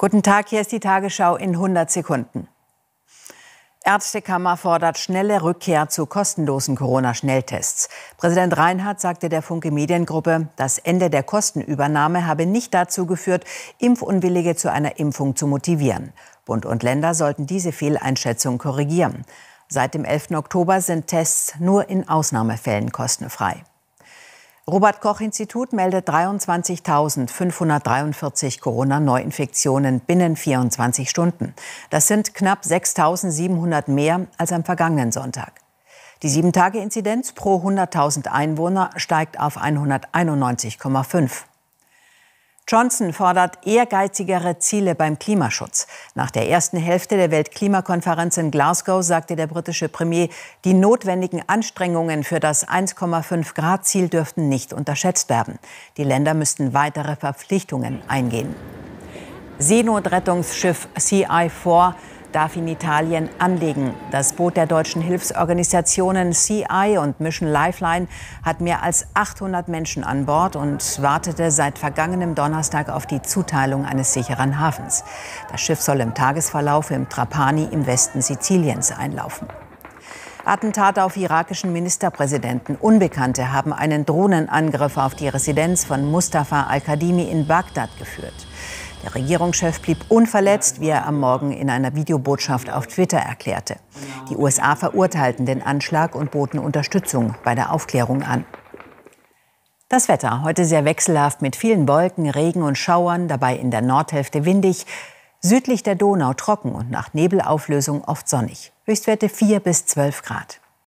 Guten Tag, hier ist die Tagesschau in 100 Sekunden. Ärztekammer fordert schnelle Rückkehr zu kostenlosen Corona-Schnelltests. Präsident Reinhardt sagte der Funke Mediengruppe, das Ende der Kostenübernahme habe nicht dazu geführt, Impfunwillige zu einer Impfung zu motivieren. Bund und Länder sollten diese Fehleinschätzung korrigieren. Seit dem 11. Oktober sind Tests nur in Ausnahmefällen kostenfrei. Robert Koch Institut meldet 23.543 Corona-Neuinfektionen binnen 24 Stunden. Das sind knapp 6.700 mehr als am vergangenen Sonntag. Die 7-Tage-Inzidenz pro 100.000 Einwohner steigt auf 191,5. Johnson fordert ehrgeizigere Ziele beim Klimaschutz. Nach der ersten Hälfte der Weltklimakonferenz in Glasgow sagte der britische Premier, die notwendigen Anstrengungen für das 1,5 Grad Ziel dürften nicht unterschätzt werden. Die Länder müssten weitere Verpflichtungen eingehen. Seenotrettungsschiff CI4 darf in Italien anlegen. Das Boot der deutschen Hilfsorganisationen CI und Mission Lifeline hat mehr als 800 Menschen an Bord und wartete seit vergangenem Donnerstag auf die Zuteilung eines sicheren Hafens. Das Schiff soll im Tagesverlauf im Trapani im Westen Siziliens einlaufen. Attentate auf irakischen Ministerpräsidenten. Unbekannte haben einen Drohnenangriff auf die Residenz von Mustafa al kadimi in Bagdad geführt. Der Regierungschef blieb unverletzt, wie er am Morgen in einer Videobotschaft auf Twitter erklärte. Die USA verurteilten den Anschlag und boten Unterstützung bei der Aufklärung an. Das Wetter heute sehr wechselhaft mit vielen Wolken, Regen und Schauern, dabei in der Nordhälfte windig, südlich der Donau trocken und nach Nebelauflösung oft sonnig. Höchstwerte 4 bis 12 Grad.